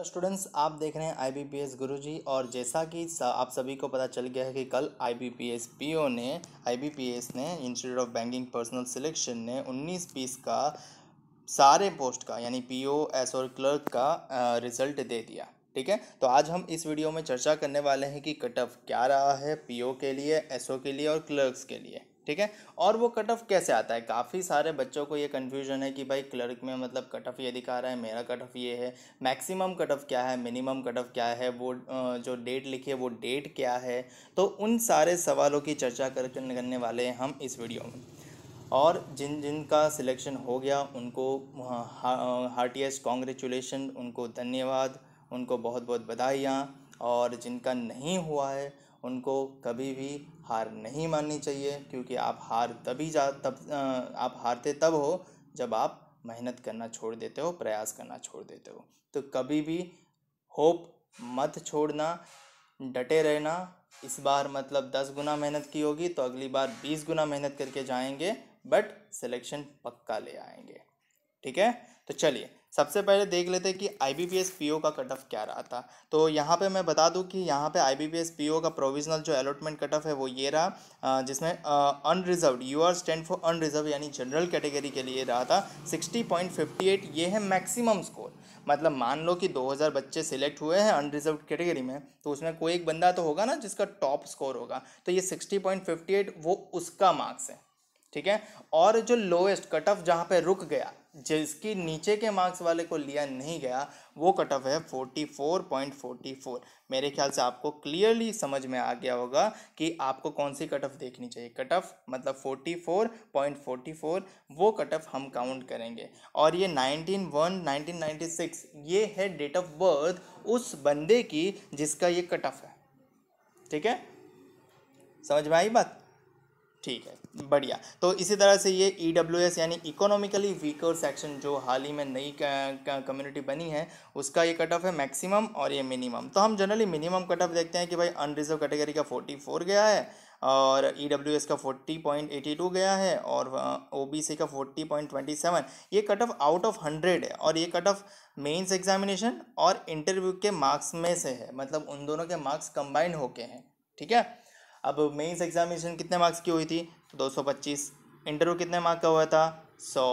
तो स्टूडेंट्स आप देख रहे हैं आईबीपीएस गुरुजी और जैसा कि आप सभी को पता चल गया है कि कल आईबीपीएस पीओ ने आईबीपीएस ने institute of banking personnel selection ने 19 पीस का सारे पोस्ट का यानी पीओ एस और क्लर्क का रिजल्ट दे दिया ठीक है तो आज हम इस वीडियो में चर्चा करने वाले हैं कि कट ऑफ क्या रहा है पीओ के लिए एसओ के लिए और क्लर्क्स के लिए ठीक है और वो कट ऑफ कैसे आता है काफ़ी सारे बच्चों को ये कन्फ्यूजन है कि भाई क्लर्क में मतलब कट ऑफ ये दिखा रहा है मेरा कट ऑफ ये है मैक्सिमम कट ऑफ क्या है मिनिमम कट ऑफ क्या है वो जो डेट लिखी है वो डेट क्या है तो उन सारे सवालों की चर्चा कर करने वाले हैं हम इस वीडियो में और जिन जिन का सिलेक्शन हो गया उनको हार्टिएस्ट कॉन्ग्रेचुलेशन उनको धन्यवाद उनको बहुत बहुत बधाइयाँ और जिनका नहीं हुआ है उनको कभी भी हार नहीं माननी चाहिए क्योंकि आप हार तभी जा तब आप हारते तब हो जब आप मेहनत करना छोड़ देते हो प्रयास करना छोड़ देते हो तो कभी भी होप मत छोड़ना डटे रहना इस बार मतलब दस गुना मेहनत की होगी तो अगली बार बीस गुना मेहनत करके जाएंगे बट सिलेक्शन पक्का ले आएंगे ठीक है तो चलिए सबसे पहले देख लेते हैं कि आई बी पी ओ का कट ऑफ क्या रहा था तो यहाँ पे मैं बता दूँ कि यहाँ पे आई बी पी ओ का प्रोविजनल जो अलॉटमेंट कट ऑफ है वो ये रहा जिसमें unreserve U R stand for unreserve यानी जनरल कैटेगरी के लिए रहा था सिक्सटी पॉइंट फिफ्टी एट ये है मैक्सिमम स्कोर मतलब मान लो कि दो हज़ार बच्चे सिलेक्ट हुए हैं अनरिजर्व कैटेगरी में तो उसमें कोई एक बंदा तो होगा ना जिसका टॉप स्कोर होगा तो ये सिक्सटी पॉइंट फिफ्टी एट वो उसका मार्क्स है ठीक है और जो लोएस्ट कट ऑफ जहाँ पे रुक गया जिसकी नीचे के मार्क्स वाले को लिया नहीं गया वो कट ऑफ है forty forty four point four मेरे ख्याल से आपको क्लियरली समझ में आ गया होगा कि आपको कौन सी कट ऑफ देखनी चाहिए कट ऑफ मतलब forty forty four point four वो कट ऑफ हम काउंट करेंगे और ये nineteen nineteen one ninety six ये है डेट ऑफ बर्थ उस बंदे की जिसका ये कट ऑफ है ठीक है समझ में आई बात ठीक है बढ़िया तो इसी तरह से ये ई डब्ल्यू एस यानी इकोनॉमिकली वीकर सेक्शन जो हाल ही में नई कम्युनिटी बनी है उसका ये कट ऑफ है मैक्सिमम और ये मिनिमम तो हम जनरली मिनिमम कट ऑफ देखते हैं कि भाई अनरिजर्व कैटेगरी का फोर्टी फोर गया है और ई डब्ल्यू एस का फोर्टी पॉइंट एटी टू गया है और ओ बी सी का फोर्टी पॉइंट ट्वेंटी सेवन ये cut off out of hundred है और ये कट ऑफ मेंस एग्जामिनेशन और इंटरव्यू के मार्क्स में से है मतलब उन दोनों के मार्क्स कंबाइंड होके हैं ठीक है अब मेंस एग्जामिनेशन कितने मार्क्स की हुई थी दो सौ पच्चीस इंटरव्यू कितने मार्क का हुआ था सौ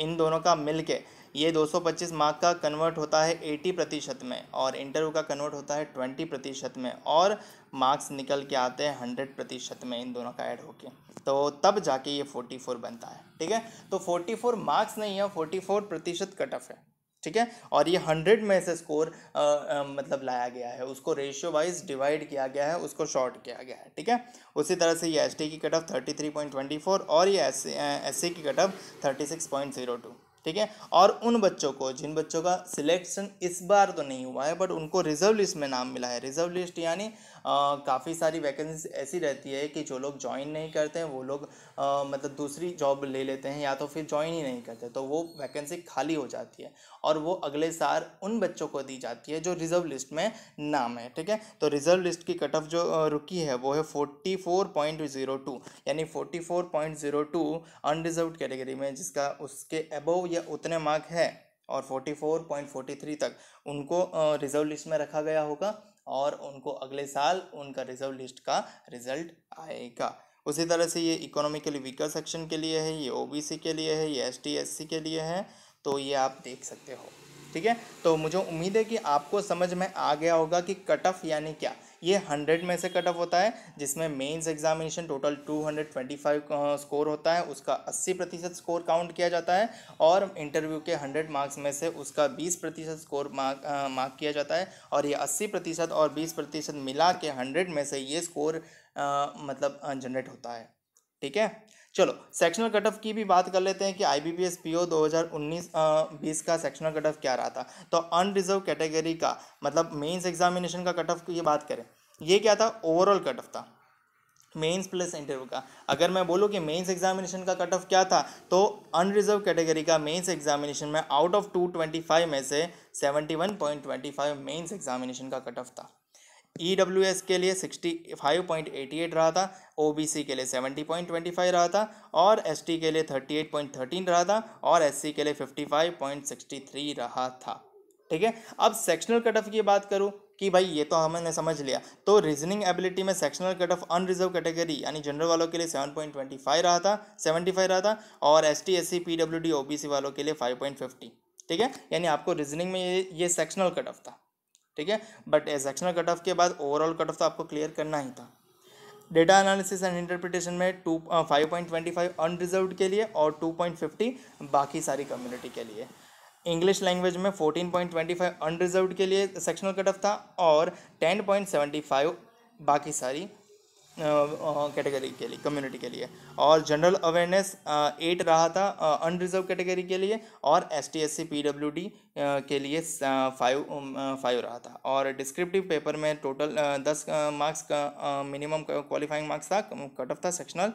इन दोनों का मिल के ये 225 मार्क का कन्वर्ट होता है 80 प्रतिशत में और इंटरव्यू का कन्वर्ट होता है 20 प्रतिशत में और मार्क्स निकल के आते हैं 100 प्रतिशत में इन दोनों का ऐड होके तो तब जाके ये 44 बनता है ठीक है तो 44 मार्क्स नहीं है 44 प्रतिशत कट ऑफ है ठीक है और ये हंड्रेड में से स्कोर आ, आ, मतलब लाया गया है उसको रेशियो वाइज डिवाइड किया गया है उसको शॉर्ट किया गया है ठीक है उसी तरह से ये एस की cut off thirty three point twenty four और ये एस की cut off thirty six point zero two ठीक है और उन बच्चों को जिन बच्चों का सिलेक्शन इस बार तो नहीं हुआ है बट उनको रिजर्व लिस्ट में नाम मिला है रिजर्व लिस्ट यानी काफ़ी सारी वैकेंसी ऐसी रहती है कि जो लोग ज्वाइन नहीं करते हैं वो लोग आ, मतलब दूसरी जॉब ले लेते हैं या तो फिर ज्वाइन ही नहीं करते तो वो वैकेंसी खाली हो जाती है और वो अगले साल उन बच्चों को दी जाती है जो रिजर्व लिस्ट में नाम है ठीक है तो रिजर्व लिस्ट की कट ऑफ जो रुकी है वो है forty four point zero two यानी forty four point zero two unreserved category में जिसका उसके अबव या उतने मार्क है और forty forty four point three तक उनको रिजर्व लिस्ट में रखा गया होगा और उनको अगले साल उनका रिजर्व लिस्ट का रिजल्ट आएगा उसी तरह से ये इकोनॉमिकली वीकर सेक्शन के लिए है ये ओबीसी के लिए है ये एसटी एससी के लिए है तो ये आप देख सकते हो ठीक है तो मुझे उम्मीद है कि आपको समझ में आ गया होगा कि कट ऑफ यानी क्या ये हंड्रेड में से कट ऑफ होता है जिसमें mains examination total two hundred twenty five score होता है उसका अस्सी प्रतिशत स्कोर काउंट किया जाता है और इंटरव्यू के हंड्रेड मार्क्स में से उसका बीस प्रतिशत स्कोर मार्क मार्क किया जाता है और ये अस्सी प्रतिशत और बीस प्रतिशत मिला के हंड्रेड में से ये स्कोर आ, मतलब जनरेट होता है ठीक है चलो सेक्शनल कट ऑफ की भी बात कर लेते हैं कि I B P S P O दो हज़ार उन्नीस बीस का सेक्शनल कट ऑफ क्या रहा था तो अनरिजर्व कैटेगरी का मतलब मेन्स एग्जामिनेशन का कट ऑफ की बात करें ये क्या था ओवरऑल कट ऑफ था मेंस प्लस इंटरव्यू का अगर मैं बोलूँ कि मेंस एग्जामिनेशन का कट ऑफ क्या था तो अनरिजर्व कैटेगरी का मेंस एग्जामिनेशन में out of two twenty five में से seventy one point twenty five mains examination का कट ऑफ था ई डब्ल्यू एस के लिए sixty five point eighty eight रहा था ओ बी सी के लिए सेवेंटी पॉइंट ट्वेंटी फाइव रहा था और एस टी के लिए थर्टी एट पॉइंट थर्टीन रहा था और एस सी के लिए fifty five point sixty three रहा था ठीक है अब सेक्शनल कट ऑफ की बात करूँ कि भाई ये तो हमने समझ लिया तो रीजनिंग एबिलिटी में sectional cut off unreserved category यानी जनरल वालों के लिए सेवन पॉइंट ट्वेंटी फाइव रहा था सेवेंटी फाइव रहा था और S T S C P W D O B C वालों के लिए फाइव पॉइंट फिफ्टी ठीक है यानी आपको रीजनिंग में ये सेक्शनल कट ऑफ था ठीक है बट सेक्शनल कट ऑफ के बाद ओवरऑल कट ऑफ तो आपको क्लियर करना ही था डेटा एनालिसिस एंड इंटरप्रिटेशन में two five point twenty five unreserved के लिए और टू पॉइंट फिफ्टी बाकी सारी कम्युनिटी के लिए इंग्लिश लैंग्वेज में fourteen point twenty five unreserved के लिए सेक्शनल कट ऑफ था और टेन पॉइंट सेवेंटी फाइव बाकी सारी कैटेगरी के लिए कम्युनिटी के लिए और जनरल अवेयरनेस एट रहा था अनरिजर्व कैटेगरी के लिए और S T S C P W D के लिए फाइव फाइव रहा था और डिस्क्रिप्टिव पेपर में टोटल दस मार्क्स का मिनिमम क्वालिफाइंग मार्क्स था कट ऑफ था सेक्शनल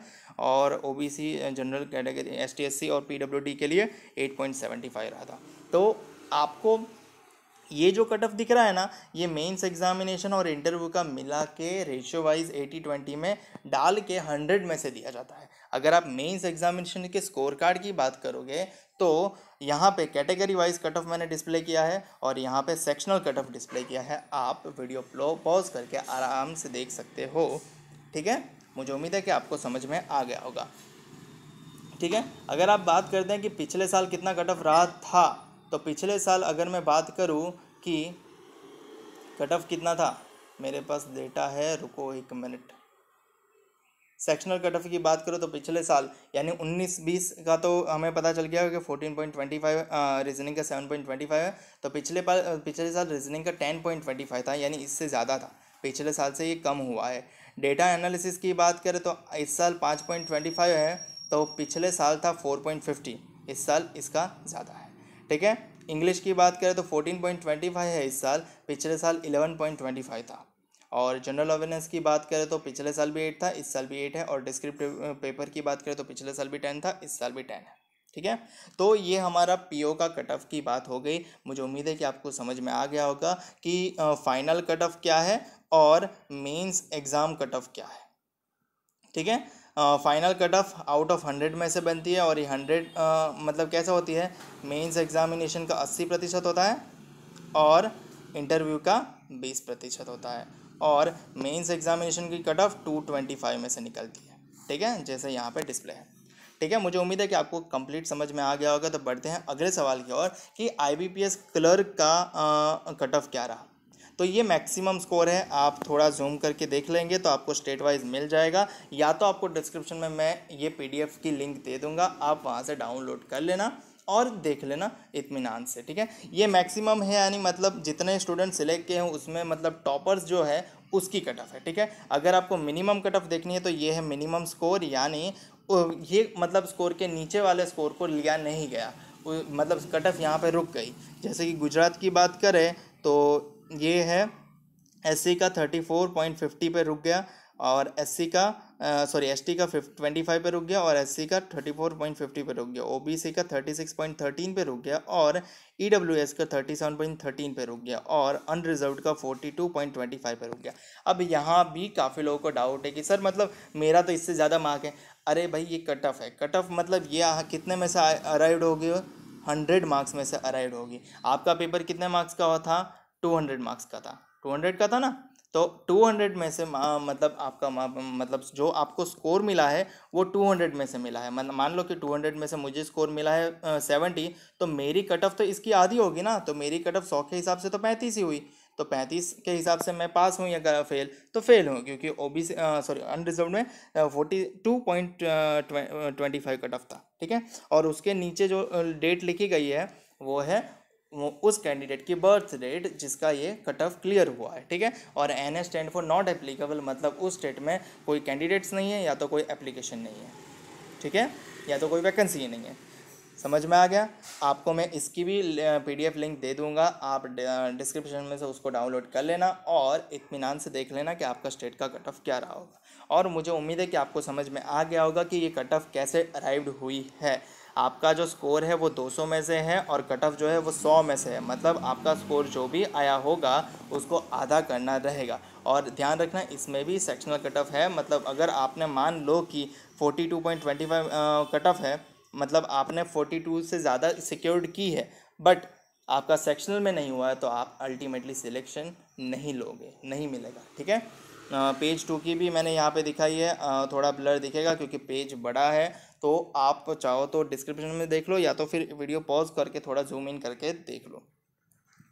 और O B C general category S T S C और पी डब्ल्यू डी के लिए एट पॉइंट सेवेंटी फाइव रहा था तो आपको ये जो कट ऑफ दिख रहा है ना ये मेंस एग्जामिनेशन और इंटरव्यू का मिला के रेशियो वाइज एटी ट्वेंटी में डाल के हंड्रेड में से दिया जाता है अगर आप मेंस एग्जामिनेशन के स्कोर कार्ड की बात करोगे तो यहाँ पे कैटेगरी वाइज कट ऑफ मैंने डिस्प्ले किया है और यहाँ पे सेक्शनल कट ऑफ डिस्प्ले किया है आप वीडियो पॉज करके आराम से देख सकते हो ठीक है मुझे उम्मीद है कि आपको समझ में आ गया होगा ठीक है अगर आप बात करते हैं कि पिछले साल कितना कट ऑफ रहा था तो पिछले साल अगर मैं बात करूँ कि कट ऑफ कितना था मेरे पास डेटा है रुको एक मिनट सेक्शनल कट ऑफ की बात करो तो पिछले साल यानी 19-20 का तो हमें पता चल गया कि 14.25 रीजनिंग का 7.25 है तो पिछले पाल पिछले साल रीजनिंग का 10.25 था यानी इससे ज़्यादा था पिछले साल से ये कम हुआ है डेटा एनालिसिस की बात करें तो इस साल 5.25 है तो पिछले साल था 4.50 इस साल इसका ज़्यादा है ठीक है इंग्लिश की बात करें तो फोर्टीन पॉइंट ट्वेंटी फाइव है इस साल पिछले साल इलेवन पॉइंट ट्वेंटी फाइव था और जनरल अवेयरनेस की बात करें तो पिछले साल भी एट था इस साल भी एट है और डिस्क्रिप्टिव पेपर की बात करें तो पिछले साल भी टेन था इस साल भी टेन है ठीक है तो ये हमारा पीओ का कट ऑफ की बात हो गई मुझे उम्मीद है कि आपको समझ में आ गया होगा कि फाइनल कट ऑफ क्या है और मेंस एग्ज़ाम कट ऑफ क्या है ठीक है final cut off out of hundred में से बनती है और ये हंड्रेड मतलब कैसे होती है मेंस एग्ज़ामिनेशन का अस्सी प्रतिशत होता है और इंटरव्यू का बीस प्रतिशत होता है और मेंस एग्ज़ामिनेशन की cut off two twenty five में से निकलती है ठीक है जैसे यहाँ पे डिस्प्ले है ठीक है मुझे उम्मीद है कि आपको कंप्लीट समझ में आ गया होगा तो बढ़ते हैं अगले सवाल की ओर कि एस क्लर्क का कट ऑफ क्या रहा तो ये मैक्सिमम स्कोर है आप थोड़ा जूम करके देख लेंगे तो आपको स्टेट वाइज मिल जाएगा या तो आपको डिस्क्रिप्शन में मैं ये पी की लिंक दे दूँगा आप वहाँ से डाउनलोड कर लेना और देख लेना इतमान से ठीक है ये मैक्सिमम है यानी मतलब जितने स्टूडेंट सिलेक्ट किए हैं उसमें मतलब टॉपर्स जो है उसकी कट ऑफ है ठीक है अगर आपको मिनिमम कट ऑफ देखनी है तो ये है मिनिमम स्कोर यानी ये मतलब स्कोर के नीचे वाले स्कोर को लिया नहीं गया मतलब कट ऑफ यहाँ पर रुक गई जैसे कि गुजरात की बात करें तो ये है एस का थर्टी फोर पॉइंट फिफ्टी पे रुक गया और एस का सॉरी एस टी का ट्वेंटी फाइव पर रुक गया और एस का थर्टी फोर पॉइंट फिफ्टी पर रुक गया ओ बी सी का थर्टी सिक्स पॉइंट थर्टीन पर रुक गया और ई डब्ल्यू एस का थर्टी सेवन पॉइंट थर्टीन पर रुक गया और अनरिजर्व का forty two point twenty five पर रुक गया अब यहाँ भी काफ़ी लोगों को डाउट है कि सर मतलब मेरा तो इससे ज़्यादा मार्क है अरे भाई ये कट ऑफ है कट ऑफ मतलब ये कितने में से अराइव्ड होगी हंड्रेड मार्क्स में से अराइव होगी आपका पेपर कितने मार्क्स का था टू हंड्रेड मार्क्स का था टू हंड्रेड का था ना तो 200 में से मतलब आपका मतलब जो आपको स्कोर मिला है वो 200 में से मिला है मान लो कि 200 में से मुझे स्कोर मिला है सेवेंटी 70 तो मेरी कट ऑफ तो इसकी आधी होगी ना तो मेरी कट ऑफ सौ के हिसाब से तो पैंतीस ही हुई तो पैंतीस के हिसाब से मैं पास हूँ या फेल तो फेल हूँ क्योंकि O B C sorry unreserved में forty two point twenty five cut off था ठीक है और उसके नीचे जो डेट लिखी गई है वो है वो उस कैंडिडेट की बर्थ डेट जिसका ये कट ऑफ क्लियर हुआ है ठीक है और N S stand for not applicable मतलब उस स्टेट में कोई कैंडिडेट्स नहीं है या तो कोई एप्लीकेशन नहीं है ठीक है या तो कोई वैकेंसी ही नहीं है समझ में आ गया आपको मैं इसकी भी पीडीएफ लिंक दे दूंगा आप डिस्क्रिप्शन में से उसको डाउनलोड कर लेना और इतमान से देख लेना कि आपका स्टेट का कट ऑफ क्या रहा होगा और मुझे उम्मीद है कि आपको समझ में आ गया होगा कि ये कट ऑफ कैसे अराइव्ड हुई है आपका जो स्कोर है वो 200 में से है और कट ऑफ जो है वो 100 में से है मतलब आपका स्कोर जो भी आया होगा उसको आधा करना रहेगा और ध्यान रखना इसमें भी सेक्शनल कट ऑफ है मतलब अगर आपने मान लो कि 42.25 कट ऑफ है मतलब आपने 42 से ज़्यादा सिक्योर्ड की है बट आपका सेक्शनल में नहीं हुआ है तो आप अल्टीमेटली सिलेक्शन नहीं लोगे नहीं मिलेगा ठीक है पेज टू की भी मैंने यहाँ पे दिखाई है थोड़ा ब्लर दिखेगा क्योंकि पेज बड़ा है तो आप चाहो तो डिस्क्रिप्शन में देख लो या तो फिर वीडियो पॉज करके थोड़ा जूम इन करके देख लो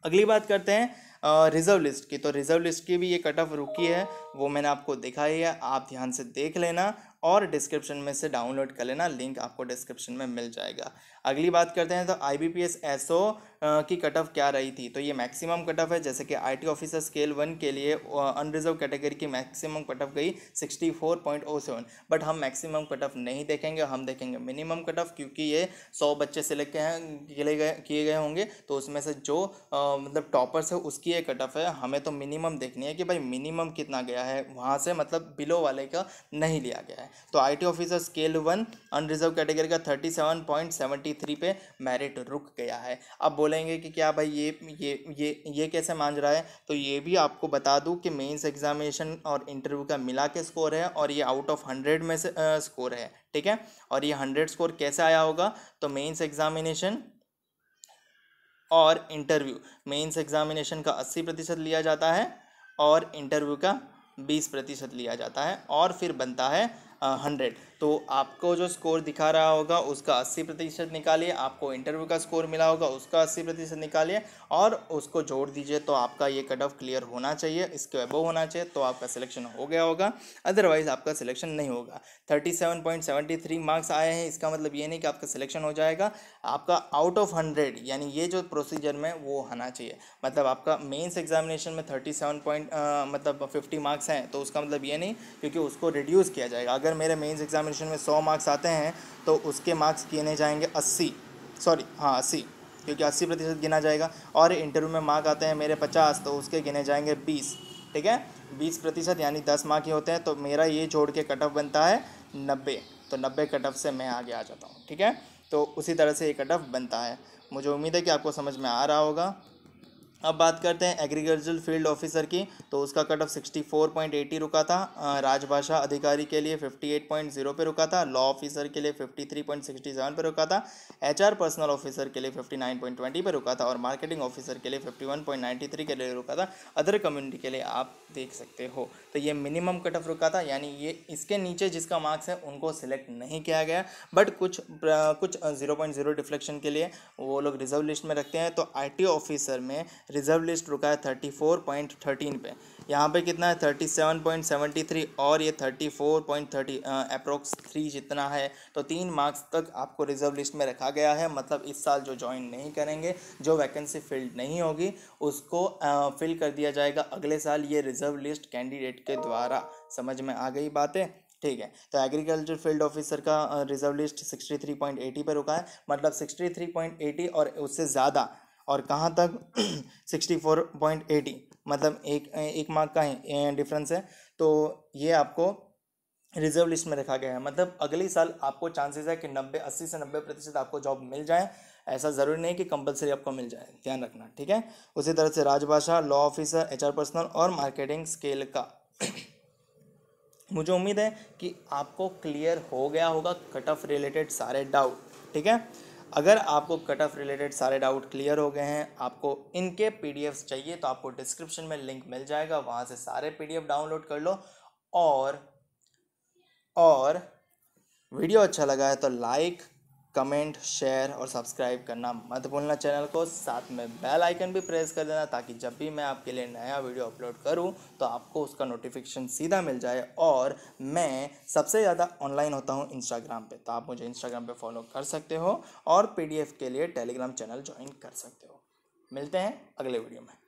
अगली बात करते हैं रिज़र्व लिस्ट की तो रिज़र्व लिस्ट की भी ये कट ऑफ रुकी है वो मैंने आपको दिखाई है आप ध्यान से देख लेना और डिस्क्रिप्शन में से डाउनलोड कर लेना लिंक आपको डिस्क्रिप्शन में मिल जाएगा अगली बात करते हैं तो I B P S S O की कट ऑफ क्या रही थी तो ये मैक्सिमम कट ऑफ है जैसे कि आईटी ऑफिसर स्केल वन के लिए अनरिजर्व कैटेगरी की मैक्सिमम कट ऑफ गई sixty four point O seven but हम मैक्सिमम कट ऑफ नहीं देखेंगे हम देखेंगे मिनिमम कट ऑफ क्योंकि ये सौ बच्चे सिलेक्ट किए गए किए गए होंगे तो उसमें से जो आ, मतलब टॉपर्स है उसकी ये कट ऑफ है हमें तो मिनिमम देखनी है कि भाई मिनिमम कितना गया है वहाँ से मतलब बिलो वाले का नहीं लिया गया है तो T officer scale one unreserved category का thirty seven point seventy three पे मेरिट रुक गया है अब बोले बोलेंगे कि क्या भाई ये ये ये ये कैसे मान रहा है तो ये भी आपको बता दूँ कि मेंस एग्ज़ामिनेशन और इंटरव्यू का मिला के स्कोर है और ये आउट ऑफ हंड्रेड में से आ, स्कोर है ठीक है और ये हंड्रेड स्कोर कैसे आया होगा तो मेन्स एग्ज़ामिनेशन और इंटरव्यू मेन्स एग्ज़ामिनेशन का अस्सी प्रतिशत लिया जाता है और इंटरव्यू का बीस प्रतिशत लिया जाता है और फिर बनता है हंड्रेड तो आपको जो स्कोर दिखा रहा होगा उसका 80 प्रतिशत निकालिए आपको इंटरव्यू का स्कोर मिला होगा उसका 80 प्रतिशत निकालिए और उसको जोड़ दीजिए तो आपका ये कट ऑफ क्लियर होना चाहिए इसके अबो होना चाहिए तो आपका सिलेक्शन हो गया होगा अदरवाइज आपका सिलेक्शन नहीं होगा 37.73 मार्क्स आए हैं इसका मतलब ये नहीं कि आपका सिलेक्शन हो जाएगा आपका आउट ऑफ हंड्रेड यानी ये जो प्रोसीजर में वो होना चाहिए मतलब आपका मेन्स एग्जामिनेशन में थर्टी सेवन पॉइंट मतलब फिफ्टी मार्क्स हैं तो उसका मतलब ये नहीं क्योंकि उसको रिड्यूस किया जाएगा अगर मेरे मेन्स एग्जामिनेशन क्वेश्चन में सौ मार्क्स आते हैं तो उसके मार्क्स गिने जाएंगे अस्सी सॉरी हाँ अस्सी क्योंकि अस्सी प्रतिशत गिना जाएगा और इंटरव्यू में मार्क आते हैं मेरे पचास तो उसके गिने जाएंगे बीस ठीक है बीस प्रतिशत यानी दस मार्क ही होते हैं तो मेरा ये जोड़ के कट ऑफ बनता है नब्बे तो नब्बे कट ऑफ से मैं आगे आ जाता हूँ ठीक है तो उसी तरह से ये कट ऑफ बनता है मुझे उम्मीद है कि आपको समझ में आ रहा होगा अब बात करते हैं एग्रीकल्चरल फील्ड ऑफिसर की तो उसका cut off sixty four point eighty रुका था राजभाषा अधिकारी के लिए फिफ्टी एट पॉइंट जीरो पे रुका था लॉ ऑफिसर के लिए fifty three point sixty seven पर रुका था एच आर पर्सनल ऑफिसर के लिए फिफ्टी नाइन पॉइंट ट्वेंटी पर रुका था और मार्केटिंग ऑफिसर के लिए fifty one point ninety three के लिए रुका था अदर कम्युनिटी के लिए आप देख सकते हो तो ये मिनिमम कट ऑफ रुका था यानी ये इसके नीचे जिसका मार्क्स है उनको सिलेक्ट नहीं किया गया बट कुछ कुछ जीरो पॉइंट जीरो डिफ्लेक्शन के लिए वो लोग रिजर्व लिस्ट में रखते हैं तो आई टी ऑफिसर में रिजर्व लिस्ट रुका है थर्टी फोर पॉइंट थर्टीन पे यहाँ पे कितना है thirty seven point seventy three और ये thirty four point thirty approx three जितना है तो तीन मार्क्स तक आपको रिजर्व लिस्ट में रखा गया है मतलब इस साल जो ज्वाइन नहीं करेंगे जो वैकेंसी फिल्ड नहीं होगी उसको फिल कर दिया जाएगा अगले साल ये रिजर्व लिस्ट कैंडिडेट के द्वारा समझ में आ गई बातें ठीक है तो एग्रीकल्चर फील्ड ऑफिसर का reserve list sixty three point eighty पर रुका है मतलब सिक्सटी थ्री पॉइंट एटी और उससे ज़्यादा और कहाँ तक सिक्सटी फोर पॉइंट एटी मतलब एक एक मार्क का ही डिफरेंस है तो ये आपको रिजर्व लिस्ट में रखा गया है मतलब अगले साल आपको चांसेस है कि नब्बे अस्सी से नब्बे प्रतिशत आपको जॉब मिल जाए ऐसा ज़रूरी नहीं कि कंपलसरी आपको मिल जाए ध्यान रखना ठीक है उसी तरह से Rajbhasha law officer H personnel और मार्केटिंग स्केल का मुझे उम्मीद है कि आपको क्लियर हो गया होगा कट ऑफ रिलेटेड सारे डाउट ठीक है अगर आपको कट ऑफ रिलेटेड सारे डाउट क्लियर हो गए हैं आपको इनके पी चाहिए तो आपको डिस्क्रिप्शन में लिंक मिल जाएगा वहाँ से सारे पी डाउनलोड कर लो और और वीडियो अच्छा लगा है तो लाइक कमेंट शेयर और सब्सक्राइब करना मत भूलना चैनल को साथ में बेल आइकन भी प्रेस कर देना ताकि जब भी मैं आपके लिए नया वीडियो अपलोड करूं तो आपको उसका नोटिफिकेशन सीधा मिल जाए और मैं सबसे ज़्यादा ऑनलाइन होता हूं इंस्टाग्राम पे तो आप मुझे इंस्टाग्राम पे फॉलो कर सकते हो और पीडीएफ के लिए टेलीग्राम चैनल ज्वाइन कर सकते हो मिलते हैं अगले वीडियो में